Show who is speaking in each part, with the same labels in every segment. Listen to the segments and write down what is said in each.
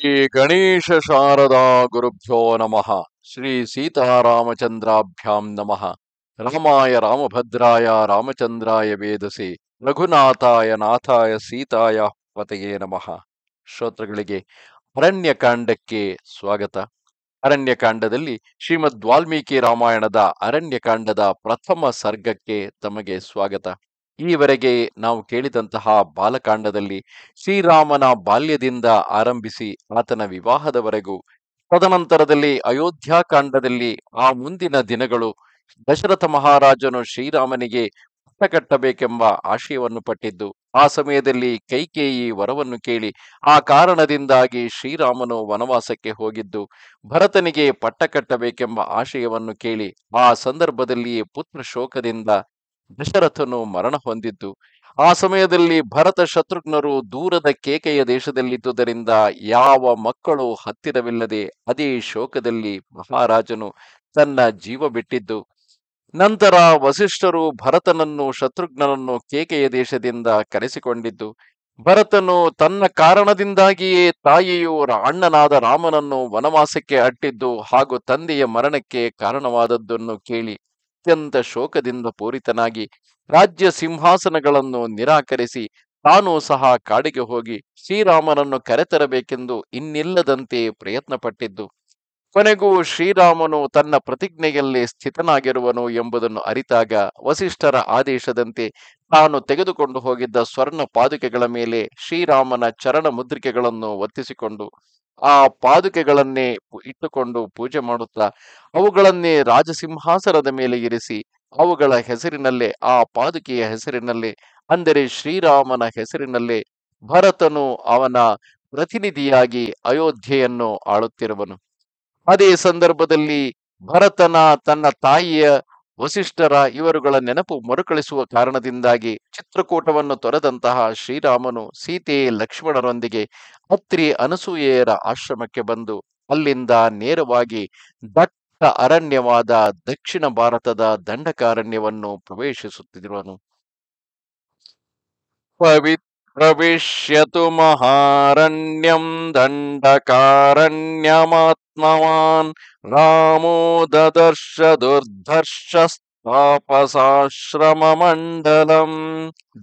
Speaker 1: ಶ್ರೀ ಗಣೇಶ ಶಾರದಾ ಗುರುಭ್ಯೋ ನಮಃ ಶ್ರೀ ಸೀತಾರಾಮಚಂದ್ರಾಭ್ಯಾಂ ನಮಃ ರಾಮಾಯ ರಾಮಭದ್ರಾಯ ರಾಮಚಂದ್ರಾಯ ವೇದಸಿ ರಘುನಾಥಾಯ ನಾಥಾಯ ಸೀತಾಯ ಪತೆಯೇ ನಮಃ ಶ್ರೋತೃಗಳಿಗೆ ಅರಣ್ಯಕಾಂಡಕ್ಕೆ ಸ್ವಾಗತ ಅರಣ್ಯಕಾಂಡದಲ್ಲಿ ಶ್ರೀಮದ್ ವಾಲ್ಮೀಕಿ ರಾಮಾಯಣದ ಅರಣ್ಯಕಾಂಡದ ಪ್ರಥಮ ಸರ್ಗಕ್ಕೆ ತಮಗೆ ಸ್ವಾಗತ ಈವರೆಗೆ ನಾವು ಕೇಳಿದಂತಹ ಬಾಲಕಾಂಡದಲ್ಲಿ ಶ್ರೀರಾಮನ ಬಾಲ್ಯದಿಂದ ಆರಂಭಿಸಿ ಆತನ ವಿವಾಹದವರೆಗೂ ತದನಂತರದಲ್ಲಿ ಅಯೋಧ್ಯಾಕಾಂಡದಲ್ಲಿ ಆ ಮುಂದಿನ ದಿನಗಳು ದಶರಥ ಮಹಾರಾಜನು ಶ್ರೀರಾಮನಿಗೆ ಪಟ್ಟ ಕಟ್ಟಬೇಕೆಂಬ ಆಶಯವನ್ನು ಪಟ್ಟಿದ್ದು ಆ ಸಮಯದಲ್ಲಿ ಕೈಕೇಯಿ ವರವನ್ನು ಕೇಳಿ ಆ ಕಾರಣದಿಂದಾಗಿ ಶ್ರೀರಾಮನು ವನವಾಸಕ್ಕೆ ಹೋಗಿದ್ದು ಭರತನಿಗೆ ಪಟ್ಟ ಕಟ್ಟಬೇಕೆಂಬ ಆಶಯವನ್ನು ಕೇಳಿ ಆ ಸಂದರ್ಭದಲ್ಲಿ ಪುತ್ರ ಶೋಕದಿಂದ ದಶರಥನು ಮರಣ ಹೊಂದಿದ್ದು ಆ ಸಮಯದಲ್ಲಿ ಭರತ ಶತ್ರುಘ್ನರು ದೂರದ ಕೇಕೆಯ ದೇಶದಲ್ಲಿದ್ದುದರಿಂದ ಯಾವ ಮಕ್ಕಳು ಹತ್ತಿರವಿಲ್ಲದೆ ಅದೇ ಶೋಕದಲ್ಲಿ ಮಹಾರಾಜನು ತನ್ನ ಜೀವ ಬಿಟ್ಟಿದ್ದು ನಂತರ ವಸಿಷ್ಠರು ಭರತನನ್ನು ಶತ್ರುಘ್ನನನ್ನು ಕೇಕೆಯ ದೇಶದಿಂದ ಕರೆಸಿಕೊಂಡಿದ್ದು ಭರತನು ತನ್ನ ಕಾರಣದಿಂದಾಗಿಯೇ ತಾಯಿಯು ಅಣ್ಣನಾದ ರಾಮನನ್ನು ವನವಾಸಕ್ಕೆ ಅಟ್ಟಿದ್ದು ಹಾಗೂ ತಂದೆಯ ಮರಣಕ್ಕೆ ಕಾರಣವಾದದ್ದನ್ನು ಕೇಳಿ ಅತ್ಯಂತ ಶೋಕದಿಂದ ಪೂರಿತನಾಗಿ ರಾಜ್ಯ ಸಿಂಹಾಸನಗಳನ್ನು ನಿರಾಕರಿಸಿ ತಾನೂ ಸಹ ಕಾಡಿಗೆ ಹೋಗಿ ಶ್ರೀರಾಮನನ್ನು ಕರೆತರಬೇಕೆಂದು ಇನ್ನಿಲ್ಲದಂತೆ ಪ್ರಯತ್ನ ಪಟ್ಟಿದ್ದು ಕೊನೆಗೂ ಶ್ರೀರಾಮನು ತನ್ನ ಪ್ರತಿಜ್ಞೆಯಲ್ಲಿ ಸ್ಥಿತನಾಗಿರುವನು ಎಂಬುದನ್ನು ಅರಿತಾಗ ವಸಿಷ್ಠರ ಆದೇಶದಂತೆ ತಾನು ತೆಗೆದುಕೊಂಡು ಹೋಗಿದ್ದ ಸ್ವರ್ಣ ಪಾದುಕೆಗಳ ಮೇಲೆ ಶ್ರೀರಾಮನ ಚರಣ ಮುದ್ರಿಕೆಗಳನ್ನು ಒತ್ತಿಸಿಕೊಂಡು ಆ ಪಾದುಕೆಗಳನ್ನೇ ಇಟ್ಟುಕೊಂಡು ಪೂಜೆ ಮಾಡುತ್ತಾ ಅವುಗಳನ್ನೇ ರಾಜಸಿಂಹಾಸನದ ಮೇಲೆ ಇರಿಸಿ ಅವುಗಳ ಹೆಸರಿನಲ್ಲೇ ಆ ಪಾದುಕೆಯ ಹೆಸರಿನಲ್ಲೇ ಅಂದರೆ ಶ್ರೀರಾಮನ ಹೆಸರಿನಲ್ಲೇ ಭರತನು ಅವನ ಪ್ರತಿನಿಧಿಯಾಗಿ ಅಯೋಧ್ಯೆಯನ್ನು ಆಳುತ್ತಿರುವನು ಅದೇ ಸಂದರ್ಭದಲ್ಲಿ ಭರತನ ತನ್ನ ತಾಯಿಯ ವಸಿಷ್ಠರ ಇವರುಗಳ ನೆನಪು ಮರುಕಳಿಸುವ ಕಾರಣದಿಂದಾಗಿ ಚಿತ್ರಕೂಟವನ್ನು ತೊರೆದಂತಹ ಶ್ರೀರಾಮನು ಸೀತೆ ಲಕ್ಷ್ಮಣರೊಂದಿಗೆ ಅತ್ರಿ ಅನಸೂಯೆಯರ ಆಶ್ರಮಕ್ಕೆ ಬಂದು ಅಲ್ಲಿಂದ ನೇರವಾಗಿ ದಟ್ಟ ಅರಣ್ಯವಾದ ದಕ್ಷಿಣ ಭಾರತದ ದಂಡಕಾರಣ್ಯವನ್ನು ಪ್ರವೇಶಿಸುತ್ತಿರುವನು ಪವಿತ್ರ ದಂಡಕಾರಣ್ಯ ಮಾತ್ಮವಾನ್ दण्डकारण्यमात्मवान् ದುರ್ಧರ್ಶ ददर्श ಮಂಡಲಂ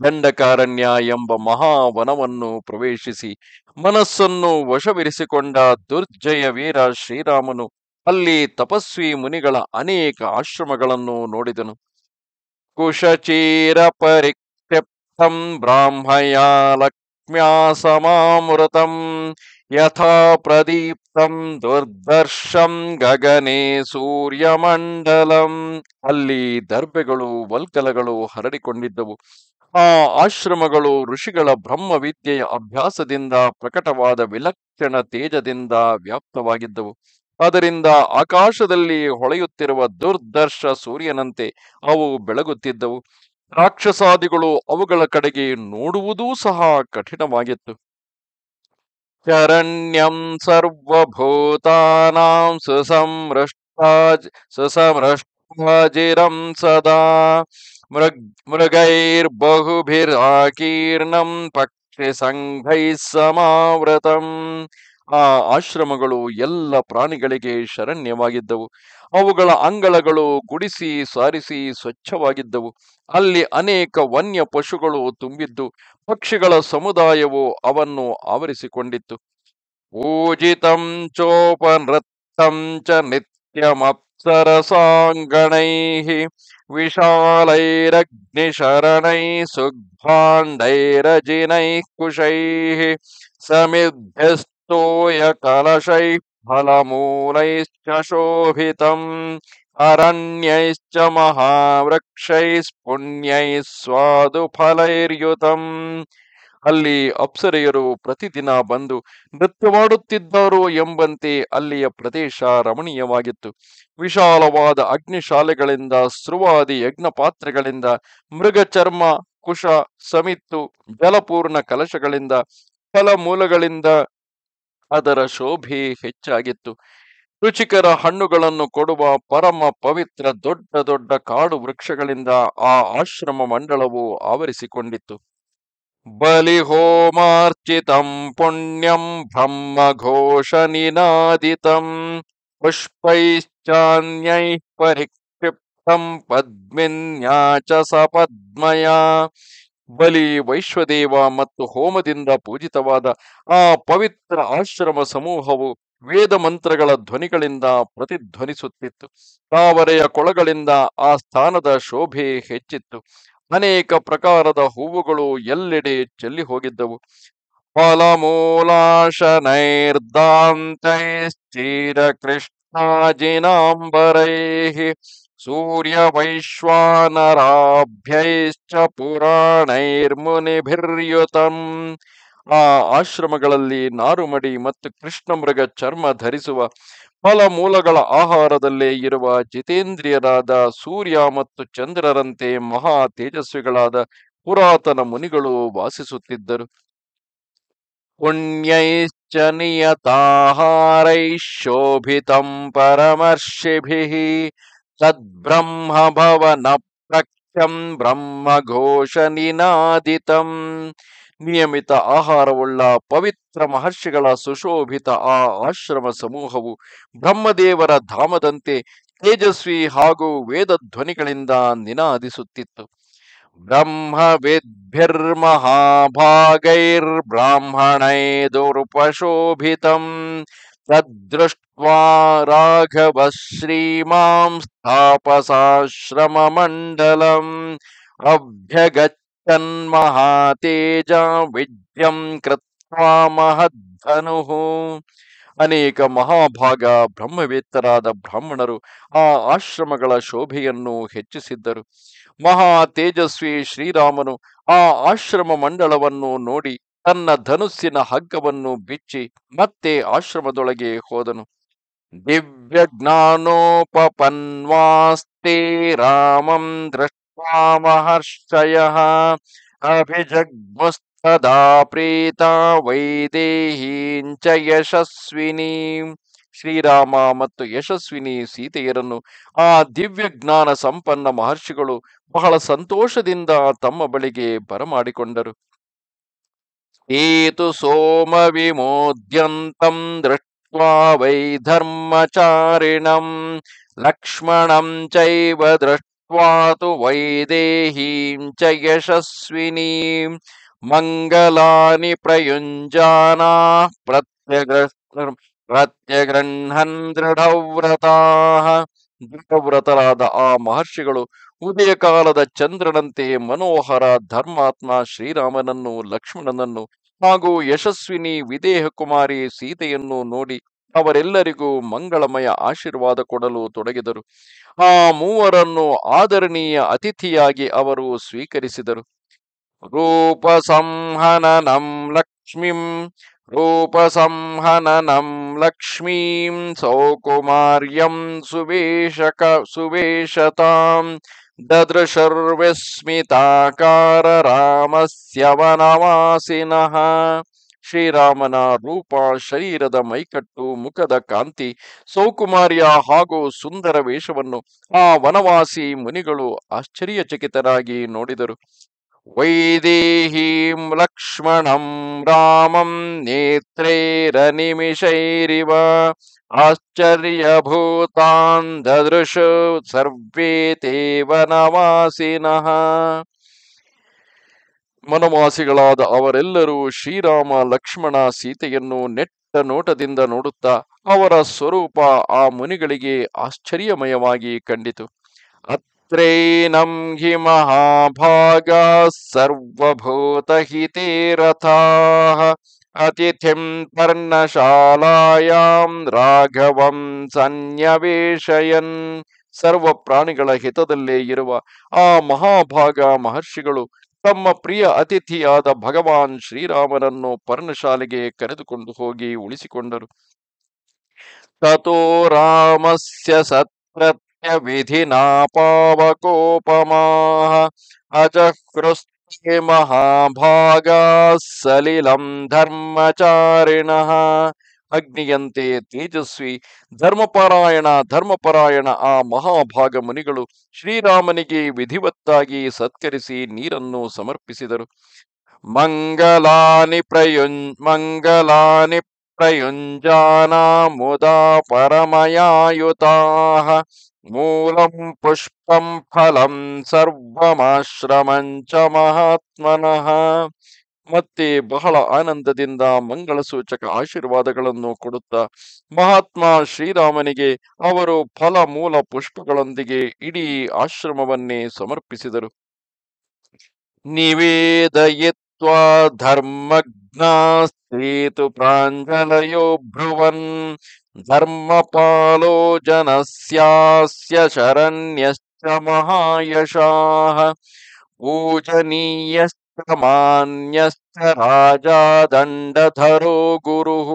Speaker 1: ದಂಡಕಾರಣ್ಯ ಎಂಬ ಮಹಾವನವನ್ನು ಪ್ರವೇಶಿಸಿ ಮನಸ್ಸನ್ನು ವಶವಿರಿಸಿಕೊಂಡ ದುರ್ಜಯ ವೀರ ಶ್ರೀರಾಮನು ಅಲ್ಲಿ ತಪಸ್ವಿ ಮುನಿಗಳ ಅನೇಕ ಆಶ್ರಮಗಳನ್ನು ನೋಡಿದನು ಕುಶಚೀರ ಪರಿ अर्थं ಬ್ರಾಹ್ಮಯ ಲಕ್ಷ್ಮ್ಯಾ समामृतम् यथा ಪ್ರದೀಪ್ತಂ ದುರ್ದರ್ಶಂ ಗಗನೆ ಸೂರ್ಯಮಂಡಲಂ ಅಲ್ಲಿ ದರ್ಬೆಗಳು ವಲ್ಕಲಗಳು ಹರಡಿಕೊಂಡಿದ್ದವು ಆ ಆಶ್ರಮಗಳು ಋಷಿಗಳ ಬ್ರಹ್ಮವಿದ್ಯೆಯ ಅಭ್ಯಾಸದಿಂದ ಪ್ರಕಟವಾದ ವಿಲಕ್ಷಣ ತೇಜದಿಂದ ವ್ಯಾಪ್ತವಾಗಿದ್ದವು ಅದರಿಂದ ಆಕಾಶದಲ್ಲಿ ಹೊಳೆಯುತ್ತಿರುವ ದುರ್ದರ್ಶ ಸೂರ್ಯನಂತೆ ಅವು ಬೆಳಗುತ್ತಿದ್ದವು ರಾಕ್ಷಸಾದಿಗಳು ಅವುಗಳ ಕಡೆಗೆ ನೋಡುವುದೂ ಸಹ ಕಠಿಣವಾಗಿತ್ತು ಶರಣ್ಯಂ ಸರ್ವಭೂತಾನಾಂ ಸುಸಂರಷ್ಟಾಜ್ ಸದಾ ಮೃಗ್ ಆಕೀರ್ಣಂ ಪಕ್ಷಿ ಸಂಘೈ ಸಮಾವೃತಂ ಆ ಆಶ್ರಮಗಳು ಎಲ್ಲ ಪ್ರಾಣಿಗಳಿಗೆ ಶರಣ್ಯವಾಗಿದ್ದವು ಅವುಗಳ ಅಂಗಳಗಳು ಗುಡಿಸಿ ಸಾರಿಸಿ ಸ್ವಚ್ಛವಾಗಿದ್ದವು ಅಲ್ಲಿ ಅನೇಕ ವನ್ಯ ಪಶುಗಳು ತುಂಬಿದ್ದು ಪಕ್ಷಿಗಳ ಸಮುದಾಯವು ಅವನ್ನು ಆವರಿಸಿಕೊಂಡಿತ್ತು ಪೂಜಿತಂ ಚೋಪ ನೃತ್ತಂ ಚ ನಿತ್ಯಮಪ್ಸರಸಾಂಗಣೈ ಶರಣೈ ಸುಗ್ಭಾಂಡೈರಜಿನೈ ಕುಶೈ ಸಮಿಧ್ಯ स्तूयकलशैः फलमूलैश्च ಅರಣ್ಯೈಶ್ಚ अरण्यैश्च ಸ್ವಾದು ಫಲೈರ್ಯುತಂ ಅಲ್ಲಿ ಅಪ್ಸರೆಯರು ಪ್ರತಿದಿನ ಬಂದು ನೃತ್ಯ ಮಾಡುತ್ತಿದ್ದರು ಎಂಬಂತೆ ಅಲ್ಲಿಯ ಪ್ರದೇಶ ರಮಣೀಯವಾಗಿತ್ತು ವಿಶಾಲವಾದ ಅಗ್ನಿಶಾಲೆಗಳಿಂದ ಸೃವಾದಿ ಯಜ್ಞ ಪಾತ್ರೆಗಳಿಂದ ಮೃಗ ಚರ್ಮ ಕುಶ ಸಮಿತ್ತು ಜಲಪೂರ್ಣ ಕಲಶಗಳಿಂದ ಫಲ ಮೂಲಗಳಿಂದ ಅದರ ಶೋಭೆ ಹೆಚ್ಚಾಗಿತ್ತು ರುಚಿಕರ ಹಣ್ಣುಗಳನ್ನು ಕೊಡುವ ಪರಮ ಪವಿತ್ರ ದೊಡ್ಡ ದೊಡ್ಡ ಕಾಡು ವೃಕ್ಷಗಳಿಂದ ಆ ಆಶ್ರಮ ಮಂಡಳವು ಆವರಿಸಿಕೊಂಡಿತ್ತು ಹೋಮಾರ್ಚಿತಂ ಪುಣ್ಯಂ ಬ್ರಹ್ಮ ಘೋಷ ನಿನಾದಿತಂ ಪುಷ್ಪೈಶ್ಚಾನ್ಯೈ ಪರಿಕ್ಷಿಪ್ತಂ ಪದ್ಮಿನ್ಯಾಚ ಸಪದ್ಮಯ ಬಲಿ ವೈಶ್ವದೇವ ಮತ್ತು ಹೋಮದಿಂದ ಪೂಜಿತವಾದ ಆ ಪವಿತ್ರ ಆಶ್ರಮ ಸಮೂಹವು ವೇದ ಮಂತ್ರಗಳ ಧ್ವನಿಗಳಿಂದ ಪ್ರತಿಧ್ವನಿಸುತ್ತಿತ್ತು ತಾವರೆಯ ಕೊಳಗಳಿಂದ ಆ ಸ್ಥಾನದ ಶೋಭೆ ಹೆಚ್ಚಿತ್ತು ಅನೇಕ ಪ್ರಕಾರದ ಹೂವುಗಳು ಎಲ್ಲೆಡೆ ಚೆಲ್ಲಿ ಹೋಗಿದ್ದವು ಫಲಮೂಲಾಶನೈರ್ದಾಂತೈಶ್ಚೀರ ಕೃಷ್ಣಾಜಿನಾಂಬರೈ ಸೂರ್ಯ ಸೂರ್ಯವೈಶ್ವಾನರಾಭ್ಯೈಶ್ಚ ಪುರಾಣೈರ್ಮುನಿಭಿರ್ಯುತಂ ಆ ಆಶ್ರಮಗಳಲ್ಲಿ ನಾರುಮಡಿ ಮತ್ತು ಕೃಷ್ಣಮೃಗ ಚರ್ಮ ಧರಿಸುವ ಫಲ ಮೂಲಗಳ ಆಹಾರದಲ್ಲೇ ಇರುವ ಜಿತೇಂದ್ರಿಯರಾದ ಸೂರ್ಯ ಮತ್ತು ಚಂದ್ರರಂತೆ ಮಹಾ ತೇಜಸ್ವಿಗಳಾದ ಪುರಾತನ ಮುನಿಗಳು ವಾಸಿಸುತ್ತಿದ್ದರು ಪುಣ್ಯೈಶ್ಚ ನಿಯತಾಹಾರೈಶೋಭಿತಂ ಪರಮರ್ಷಿಭಿ ಬ್ರಹ್ಮ ಬ್ರಹ್ಮಘೋಷನಿನಾದಿತಂ ನಿಯಮಿತ ಆಹಾರವುಳ್ಳ ಪವಿತ್ರ ಮಹರ್ಷಿಗಳ ಸುಶೋಭಿತ ಆ ಆಶ್ರಮ ಸಮೂಹವು ಬ್ರಹ್ಮದೇವರ ಧಾಮದಂತೆ ತೇಜಸ್ವಿ ಹಾಗೂ ವೇದ ಧ್ವನಿಗಳಿಂದ ನಿನಾದಿಸುತ್ತಿತ್ತು ಬ್ರಾಹ್ಮಣೈ ದುರುಪಶೋಭಿತಂ ಶ್ರೀಮಾಂ ಸ್ಥಾಪಸಾಶ್ರಮ ಮಂಡಲಂ ಅಭ್ಯಗಚ್ಚನ್ अभ्यगच्छन्महातेजा ವಿದ್ಯಂ ಕೃತ್ವಾ ಮಹದ್ಧನು ಅನೇಕ ಮಹಾಭಾಗ ಬ್ರಹ್ಮವೇತ್ತರಾದ ಬ್ರಾಹ್ಮಣರು ಆ ಆಶ್ರಮಗಳ ಶೋಭೆಯನ್ನು ಹೆಚ್ಚಿಸಿದ್ದರು ಮಹಾ ತೇಜಸ್ವಿ ಶ್ರೀರಾಮನು ಆ ಆಶ್ರಮ ಮಂಡಳವನ್ನು ನೋಡಿ ತನ್ನ ಧನುಸ್ಸಿನ ಹಗ್ಗವನ್ನು ಬಿಚ್ಚಿ ಮತ್ತೆ ಆಶ್ರಮದೊಳಗೆ ಹೋದನು ದಿವ್ಯ ಜ್ಞಾನೋಪನ್ವಾಸ್ತೆ ರಾಮಂ ದೃಷ್ಟಾ ಮಹರ್ಷಯ ಅಭಿಜಗ್ಮುಸ್ತದಾ ಪ್ರೀತ ವೈದೇಹೀಂಚ ಯಶಸ್ವಿನಿ ಶ್ರೀರಾಮ ಮತ್ತು ಯಶಸ್ವಿನಿ ಸೀತೆಯರನ್ನು ಆ ದಿವ್ಯ ಜ್ಞಾನ ಸಂಪನ್ನ ಮಹರ್ಷಿಗಳು ಬಹಳ ಸಂತೋಷದಿಂದ ತಮ್ಮ ಬಳಿಗೆ ಬರಮಾಡಿಕೊಂಡರು ಈತು ಸೋಮ ವಿಮೋದ್ಯಂತಂ ದೃಷ್ಟ्वा ವೈ ಧರ್ಮ ಚಾರಿಣಂ ಲಕ್ಷ್ಮಣಂ ಚೈವ ದೃಷ್ಟ्वातु ವೈದೇಹಿಂ ಚೈಯಶಸ್ವಿನೀಂ ಮಂಗಲಾನಿ ಪ್ರಯುಂಜಾನಾ ಪ್ರತ್ಯಗ್ರಸ್ತ್ರ ಪ್ರತ್ಯಗ್ರಹಂ ಧೃಢವ್ರತಾಃ ಧೃಢವ್ರತರಾ ಆ ಮಹರ್ಷಿಗಳು ಉದಯ ಕಾಲದ ಚಂದ್ರನಂತೆ ಮನೋಹರ ಧರ್ಮಾತ್ಮ ಶ್ರೀರಾಮನನ್ನು ಲಕ್ಷ್ಮಣನನ್ನು ಹಾಗೂ ಯಶಸ್ವಿನಿ ವಿದೇಹ ಕುಮಾರಿ ಸೀತೆಯನ್ನು ನೋಡಿ ಅವರೆಲ್ಲರಿಗೂ ಮಂಗಳಮಯ ಆಶೀರ್ವಾದ ಕೊಡಲು ತೊಡಗಿದರು ಆ ಮೂವರನ್ನು ಆದರಣೀಯ ಅತಿಥಿಯಾಗಿ ಅವರು ಸ್ವೀಕರಿಸಿದರು ರೂಪ ಸಂಹನನಂ ಲಕ್ಷ್ಮೀಂ ರೂಪ ಸಂಹನನಂ ಲಕ್ಷ್ಮೀಂ ಸೌಕುಮಾರ್ಯಂ ಸುವೇಶಕ ಸುವೇಶತಾಂ ದದೃಶರ್ವಿಸ್ಮಿತಾಕಾರ ರಾಮಸ್ಯ ವನವಾಸಿನಃ ಶ್ರೀರಾಮನ ರೂಪ ಶರೀರದ ಮೈಕಟ್ಟು ಮುಖದ ಕಾಂತಿ ಸೌಕುಮಾರಿಯ ಹಾಗೂ ಸುಂದರ ವೇಷವನ್ನು ಆ ವನವಾಸಿ ಮುನಿಗಳು ಆಶ್ಚರ್ಯಚಕಿತರಾಗಿ ನೋಡಿದರು ವೈದೇಹೀಂ ಲಕ್ಷ್ಮಣಂ ರಾಮಂ ನೇತ್ರೈರನಿಮಿಷೈರಿವ आश्चर्यभूतान् ददृश सर्वे ಅವರೆಲ್ಲರೂ ಶ್ರೀರಾಮ ಲಕ್ಷ್ಮಣ ಸೀತೆಯನ್ನು ನೆಟ್ಟ ನೋಟದಿಂದ ನೋಡುತ್ತಾ ಅವರ ಸ್ವರೂಪ ಆ ಮುನಿಗಳಿಗೆ ಆಶ್ಚರ್ಯಮಯವಾಗಿ ಕಂಡಿತು त्रैनं ಹಿ ಮಹಾಭಾಗ सर्वभूतहिते ರಾಘವಂ ಸನ್ಯವೇಶಯನ್ ಸರ್ವ ಪ್ರಾಣಿಗಳ ಹಿತದಲ್ಲೇ ಇರುವ ಆ ಮಹಾಭಾಗ ಮಹರ್ಷಿಗಳು ತಮ್ಮ ಪ್ರಿಯ ಅತಿಥಿಯಾದ ಭಗವಾನ್ ಶ್ರೀರಾಮನನ್ನು ಪರ್ಣಶಾಲೆಗೆ ಕರೆದುಕೊಂಡು ಹೋಗಿ ಉಳಿಸಿಕೊಂಡರು ತೋ ರಾಮಸ್ಯ विधिनापावकोपमाः अजहृस्ते ಮಹಾಭಾಗ ಸಲಿಲಂ ಧರ್ಮಚಾರಿಣಃ ಅಗ್ನಿಯಂತೆ ತೇಜಸ್ವಿ ಧರ್ಮಪರಾಯಣ ಧರ್ಮಪರಾಯಣ ಆ ಮಹಾಭಾಗ ಮುನಿಗಳು ಶ್ರೀರಾಮನಿಗೆ ವಿಧಿವತ್ತಾಗಿ ಸತ್ಕರಿಸಿ ನೀರನ್ನು ಸಮರ್ಪಿಸಿದರು ಮಂಗಲಾನಿ ಪ್ರಯುಂ ಮಂಗಲಾನಿ ಪ್ರಯುಂಜಾನ ಮುದಾ ಪರಮಯಾಯುತಾ ಮೂಲಂ ಪುಷ್ಪಂ ಫಲಂ ಸರ್ವಮಾಶ್ರಮಂಚ ಮಹಾತ್ಮನಃ ಮತ್ತೆ ಬಹಳ ಆನಂದದಿಂದ ಮಂಗಳ ಸೂಚಕ ಆಶೀರ್ವಾದಗಳನ್ನು ಕೊಡುತ್ತಾ ಮಹಾತ್ಮ ಶ್ರೀರಾಮನಿಗೆ ಅವರು ಫಲ ಮೂಲ ಪುಷ್ಪಗಳೊಂದಿಗೆ ಇಡೀ ಆಶ್ರಮವನ್ನೇ ಸಮರ್ಪಿಸಿದರು ನಿವೇದಯಿತ್ವಾ ಸೇತು ಪ್ರಾಂಜಲಯೋ ಭ್ರುವನ್ धर्मपालो जनस्यास्य शरण्यश्च महायशाः पूजनीयश्च मान्यश्च राजा दण्डधरो गुरुः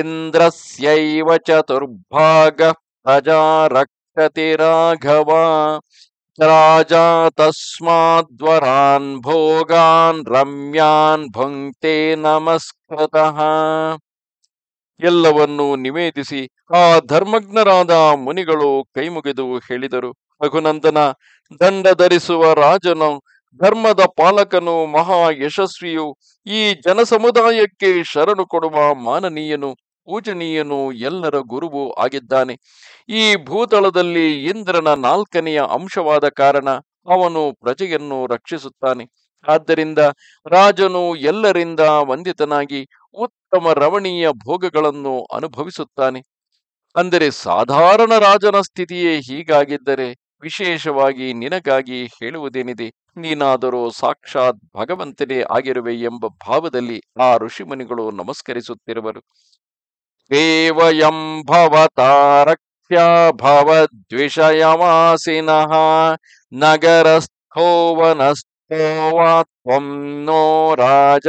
Speaker 1: इन्द्रस्यैव चतुर्भागः प्रजा रक्षति राघव राजा तस्माद्वरान् भोगान् रम्यान् भुङ्क्ते नमस्कृतः ಎಲ್ಲವನ್ನೂ ನಿವೇದಿಸಿ ಆ ಧರ್ಮಜ್ಞರಾದ ಮುನಿಗಳು ಕೈಮುಗಿದು ಹೇಳಿದರು ರಘುನಂದನ ದಂಡ ಧರಿಸುವ ರಾಜನು ಧರ್ಮದ ಪಾಲಕನು ಮಹಾ ಯಶಸ್ವಿಯು ಈ ಜನಸಮುದಾಯಕ್ಕೆ ಶರಣು ಕೊಡುವ ಮಾನನೀಯನು ಪೂಜನೀಯನು ಎಲ್ಲರ ಗುರುವು ಆಗಿದ್ದಾನೆ ಈ ಭೂತಳದಲ್ಲಿ ಇಂದ್ರನ ನಾಲ್ಕನೆಯ ಅಂಶವಾದ ಕಾರಣ ಅವನು ಪ್ರಜೆಯನ್ನು ರಕ್ಷಿಸುತ್ತಾನೆ ಆದ್ದರಿಂದ ರಾಜನು ಎಲ್ಲರಿಂದ ವಂದಿತನಾಗಿ ಉತ್ತಮ ರಮಣೀಯ ಭೋಗಗಳನ್ನು ಅನುಭವಿಸುತ್ತಾನೆ ಅಂದರೆ ಸಾಧಾರಣ ರಾಜನ ಸ್ಥಿತಿಯೇ ಹೀಗಾಗಿದ್ದರೆ ವಿಶೇಷವಾಗಿ ನಿನಗಾಗಿ ಹೇಳುವುದೇನಿದೆ ನೀನಾದರೂ ಸಾಕ್ಷಾತ್ ಭಗವಂತನೇ ಆಗಿರುವೆ ಎಂಬ ಭಾವದಲ್ಲಿ ಆ ಋಷಿಮುನಿಗಳು ನಮಸ್ಕರಿಸುತ್ತಿರುವರು ಭವದ್ವಿಷಯವಾಸಿನಃ ನಗರಸ್ಥೋವನಸ್ಥ ವಾ ನೋ ರಾಜ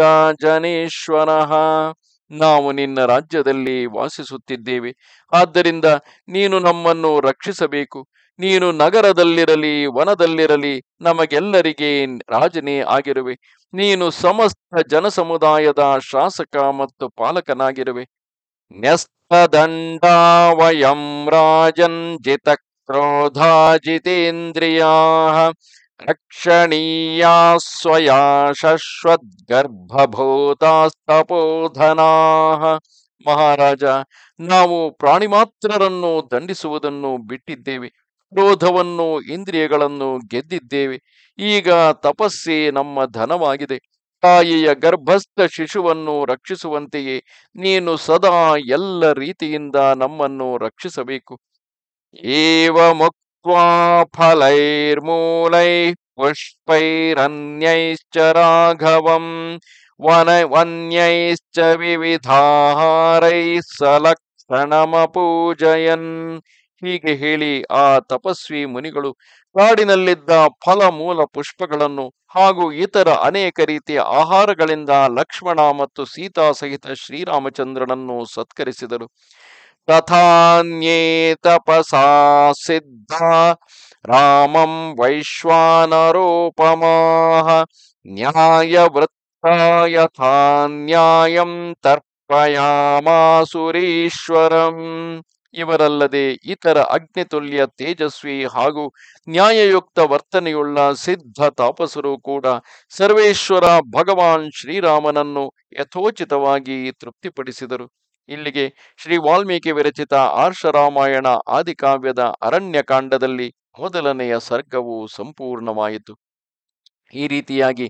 Speaker 1: ನಾವು ನಿನ್ನ ರಾಜ್ಯದಲ್ಲಿ ವಾಸಿಸುತ್ತಿದ್ದೇವೆ ಆದ್ದರಿಂದ ನೀನು ನಮ್ಮನ್ನು ರಕ್ಷಿಸಬೇಕು ನೀನು ನಗರದಲ್ಲಿರಲಿ ವನದಲ್ಲಿರಲಿ ನಮಗೆಲ್ಲರಿಗೆ ರಾಜನೇ ಆಗಿರುವೆ ನೀನು ಸಮಸ್ತ ಜನಸಮುದಾಯದ ಶಾಸಕ ಮತ್ತು ಪಾಲಕನಾಗಿರುವೆ ನ್ಯಸ್ತದಂಡಾವಯಂ ರಾಜಂಜಿತ रक्षणीया स्वया ಶಶ್ವದ್ಗರ್ಭಭೂತಾಸ್ತಪೋಧನಾಹ ಮಹಾರಾಜ ನಾವು ಪ್ರಾಣಿ ಮಾತ್ರರನ್ನು ದಂಡಿಸುವುದನ್ನು ಬಿಟ್ಟಿದ್ದೇವೆ ಕ್ರೋಧವನ್ನು ಇಂದ್ರಿಯಗಳನ್ನು ಗೆದ್ದಿದ್ದೇವೆ ಈಗ ತಪಸ್ಸೇ ನಮ್ಮ ಧನವಾಗಿದೆ ತಾಯಿಯ ಗರ್ಭಸ್ಥ ಶಿಶುವನ್ನು ರಕ್ಷಿಸುವಂತೆಯೇ ನೀನು ಸದಾ ಎಲ್ಲ ರೀತಿಯಿಂದ ನಮ್ಮನ್ನು ರಕ್ಷಿಸಬೇಕು ಏವ स्वाफलैर्मूलैः ರಾಘವಂ ರಾಘವಂ वन ವಿವಿಧಾಹಾರೈ ವಿವಿಧಾಹಾರೈಃ ಸಲಕ್ಷಣಮಪೂಜಯನ್ ಹೀಗೆ ಹೇಳಿ ಆ ತಪಸ್ವಿ ಮುನಿಗಳು ಕಾಡಿನಲ್ಲಿದ್ದ ಫಲ ಮೂಲ ಪುಷ್ಪಗಳನ್ನು ಹಾಗೂ ಇತರ ಅನೇಕ ರೀತಿಯ ಆಹಾರಗಳಿಂದ ಲಕ್ಷ್ಮಣ ಮತ್ತು ಸೀತಾ ಸಹಿತ ಶ್ರೀರಾಮಚಂದ್ರನನ್ನು ಸತ್ಕರಿಸಿದರು तथान्ये ಸಿದ್ಧ ರಾಮಂ ವೈಶ್ವಾನರೂಪಮಾಹ ನ್ಯಾಯ ವೃತ್ತ ಯಥಾ ನ್ಯಾಯಂ ತರ್ಪಯಾಮಾಸುರೀಶ್ವರಂ ಇವರಲ್ಲದೆ ಇತರ ಅಗ್ನಿತುಲ್ಯ ತೇಜಸ್ವಿ ಹಾಗೂ ನ್ಯಾಯಯುಕ್ತ ವರ್ತನೆಯುಳ್ಳ ಸಿದ್ಧ ತಾಪಸರು ಕೂಡ ಸರ್ವೇಶ್ವರ ಭಗವಾನ್ ಶ್ರೀರಾಮನನ್ನು ಯಥೋಚಿತವಾಗಿ ತೃಪ್ತಿಪಡಿಸಿದರು ಇಲ್ಲಿಗೆ ಶ್ರೀ ವಾಲ್ಮೀಕಿ ವಿರಚಿತ ರಾಮಾಯಣ ಆದಿಕಾವ್ಯದ ಅರಣ್ಯಕಾಂಡದಲ್ಲಿ ಮೊದಲನೆಯ ಸರ್ಗವು ಸಂಪೂರ್ಣವಾಯಿತು ಈ ರೀತಿಯಾಗಿ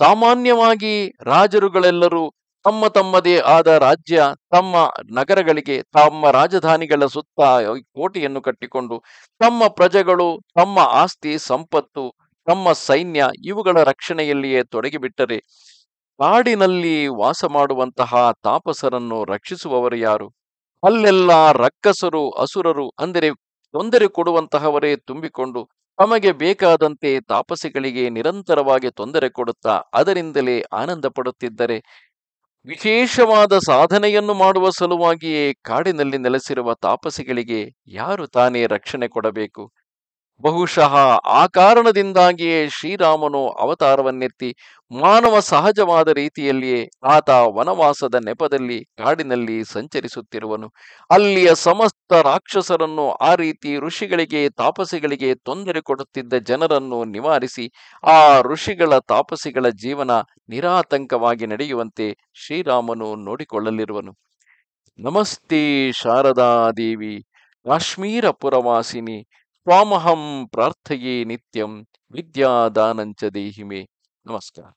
Speaker 1: ಸಾಮಾನ್ಯವಾಗಿ ರಾಜರುಗಳೆಲ್ಲರೂ ತಮ್ಮ ತಮ್ಮದೇ ಆದ ರಾಜ್ಯ ತಮ್ಮ ನಗರಗಳಿಗೆ ತಮ್ಮ ರಾಜಧಾನಿಗಳ ಸುತ್ತ ಕೋಟೆಯನ್ನು ಕಟ್ಟಿಕೊಂಡು ತಮ್ಮ ಪ್ರಜೆಗಳು ತಮ್ಮ ಆಸ್ತಿ ಸಂಪತ್ತು ತಮ್ಮ ಸೈನ್ಯ ಇವುಗಳ ರಕ್ಷಣೆಯಲ್ಲಿಯೇ ತೊಡಗಿಬಿಟ್ಟರೆ ಕಾಡಿನಲ್ಲಿ ವಾಸ ಮಾಡುವಂತಹ ತಾಪಸರನ್ನು ರಕ್ಷಿಸುವವರು ಯಾರು ಅಲ್ಲೆಲ್ಲ ರಕ್ಕಸರು ಅಸುರರು ಅಂದರೆ ತೊಂದರೆ ಕೊಡುವಂತಹವರೇ ತುಂಬಿಕೊಂಡು ತಮಗೆ ಬೇಕಾದಂತೆ ತಾಪಸಿಗಳಿಗೆ ನಿರಂತರವಾಗಿ ತೊಂದರೆ ಕೊಡುತ್ತಾ ಅದರಿಂದಲೇ ಆನಂದ ಪಡುತ್ತಿದ್ದರೆ ವಿಶೇಷವಾದ ಸಾಧನೆಯನ್ನು ಮಾಡುವ ಸಲುವಾಗಿಯೇ ಕಾಡಿನಲ್ಲಿ ನೆಲೆಸಿರುವ ತಾಪಸಿಗಳಿಗೆ ಯಾರು ತಾನೇ ರಕ್ಷಣೆ ಕೊಡಬೇಕು ಬಹುಶಃ ಆ ಕಾರಣದಿಂದಾಗಿಯೇ ಶ್ರೀರಾಮನು ಅವತಾರವನ್ನೆತ್ತಿ ಮಾನವ ಸಹಜವಾದ ರೀತಿಯಲ್ಲಿಯೇ ಆತ ವನವಾಸದ ನೆಪದಲ್ಲಿ ಕಾಡಿನಲ್ಲಿ ಸಂಚರಿಸುತ್ತಿರುವನು ಅಲ್ಲಿಯ ಸಮಸ್ತ ರಾಕ್ಷಸರನ್ನು ಆ ರೀತಿ ಋಷಿಗಳಿಗೆ ತಾಪಸಿಗಳಿಗೆ ತೊಂದರೆ ಕೊಡುತ್ತಿದ್ದ ಜನರನ್ನು ನಿವಾರಿಸಿ ಆ ಋಷಿಗಳ ತಾಪಸಿಗಳ ಜೀವನ ನಿರಾತಂಕವಾಗಿ ನಡೆಯುವಂತೆ ಶ್ರೀರಾಮನು ನೋಡಿಕೊಳ್ಳಲಿರುವನು ನಮಸ್ತೆ ಶಾರದಾ ದೇವಿ ಕಾಶ್ಮೀರ ಪುರವಾಸಿನಿ ತ್ವಾಮಹಂ ಪ್ರಾರ್ಥೆಯೇ ನಿತ್ಯಂ ವಿದ್ಯಾದಾನಂಚ ದೇಹಿಮೆ ನಮಸ್ಕಾರ